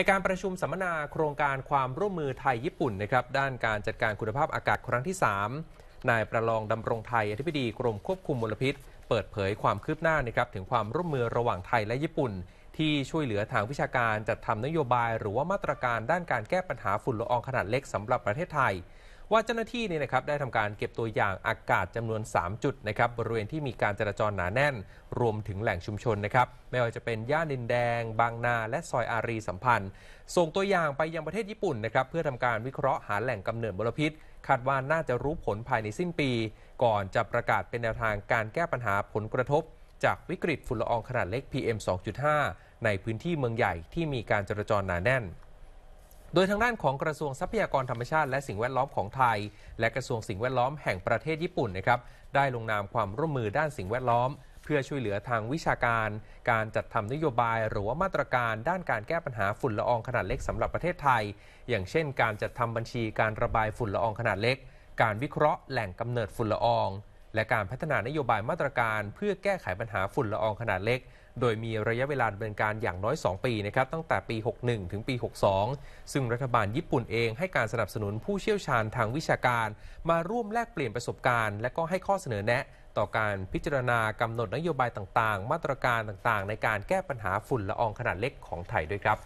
ในการประชุมสัมมนาโครงการความร่วมมือไทยญี่ปุ่นนะครับด้านการจัดการคุณภาพอากาศครั้งที่3นายประลองดำรงไทยอธิบดีกรมควบคุมมลพิษ เปิดเผยความคืบหน้านะครับถึงความร่วมมือระหว่างไทยและญี่ปุ่นที่ช่วยเหลือทางวิชาการจัดทำนโยบายหรือว่ามาตรการด้านการแก้ปัญหาฝุ่นละอองขนาดเล็กสำหรับประเทศไทยว่าเจ้าหน้าที่นี่นะครับได้ทำการเก็บตัวอย่างอากาศจำนวน 3 จุดนะครับบริเวณที่มีการจราจรหนาแน่น รวมถึงแหล่งชุมชนนะครับไม่ว่าจะเป็นย่านดินแดง บางนาและซอยอารีสัมพันธ์ ส่งตัวอย่างไปยังประเทศญี่ปุ่นนะครับเพื่อทำการวิเคราะห์หาแหล่งกำเนิดมลพิษ คาดว่าน่าจะรู้ผลภายในสิ้นปี ก่อนจะประกาศเป็นแนวทางการแก้ปัญหาผลกระทบ จากวิกฤตฝุ่นละอองขนาดเล็ก PM 2.5ในพื้นที่เมืองใหญ่ที่มีการจราจรหนาแน่นโดยทางด้านของกระทรวงทรัพยากรธรรมชาติและสิ่งแวดล้อมของไทย และกระทรวงสิ่งแวดล้อมแห่งประเทศญี่ปุ่นนะครับได้ลงนามความร่วมมือด้านสิ่งแวดล้อม เพื่อช่วยเหลือทางวิชาการ การจัดทำนโยบายหรือว่ามาตรการด้านการแก้ปัญหาฝุ่นละอองขนาดเล็กสำหรับประเทศไทย อย่างเช่นการจัดทำบัญชีการระบายฝุ่นละอองขนาดเล็ก การวิเคราะห์แหล่งกำเนิดฝุ่นละอองและการพัฒนานโยบายมาตรการเพื่อแก้ไขปัญหาฝุ่นละอองขนาดเล็ก โดยมีระยะเวลาดำเนินการอย่างน้อย 2 ปีนะครับ ตั้งแต่ปี 61 ถึงปี 62 ซึ่งรัฐบาลญี่ปุ่นเองให้การสนับสนุนผู้เชี่ยวชาญทางวิชาการมาร่วมแลกเปลี่ยนประสบการณ์และก็ให้ข้อเสนอแนะ ต่อการพิจารณากำหนดนโยบายต่าง ๆ มาตรการต่างๆ ในการแก้ปัญหาฝุ่นละอองขนาดเล็กของไทยด้วยครับ